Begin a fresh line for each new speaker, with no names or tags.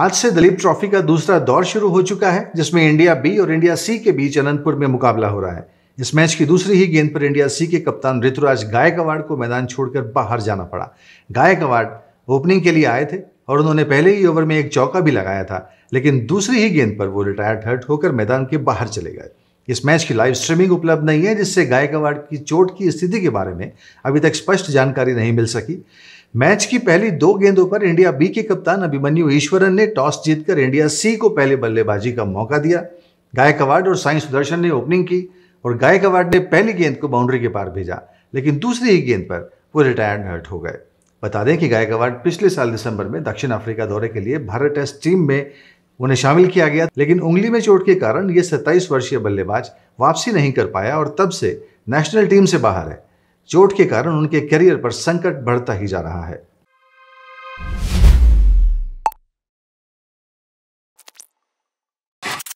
आज से दलीप ट्रॉफी का दूसरा दौर शुरू हो चुका है जिसमें इंडिया बी और इंडिया सी के बीच अनंतपुर में मुकाबला हो रहा है इस मैच की दूसरी ही गेंद पर इंडिया सी के कप्तान ऋतुराज गायकवाड़ को मैदान छोड़कर बाहर जाना पड़ा गायकवाड़ ओपनिंग के लिए आए थे और उन्होंने पहले ही ओवर में एक चौका भी लगाया था लेकिन दूसरी ही गेंद पर वो रिटायर्ड हर्ट होकर मैदान के बाहर चले गए इस मैच की लाइव स्ट्रीमिंग उपलब्ध नहीं है जिससे गायकवाड़ की चोट की स्थिति के बारे में अभी तक स्पष्ट जानकारी नहीं मिल सकी मैच की पहली दो गेंदों पर इंडिया बी के कप्तान अभिमन्यु ईश्वरन ने टॉस जीतकर इंडिया सी को पहले बल्लेबाजी का मौका दिया गायकवाड और साई सुदर्शन ने ओपनिंग की और गायकवाड ने पहली गेंद को बाउंड्री के पार भेजा लेकिन दूसरी ही गेंद पर वो रिटायर्ड हर्ट हो गए बता दें कि गायकवाड पिछले साल दिसंबर में दक्षिण अफ्रीका दौरे के लिए भारत टेस्ट टीम में उन्हें शामिल किया गया लेकिन उंगली में चोट के कारण ये सत्ताईस वर्षीय बल्लेबाज वापसी नहीं कर पाया और तब से नेशनल टीम से बाहर है चोट के कारण उनके करियर पर संकट बढ़ता ही जा रहा है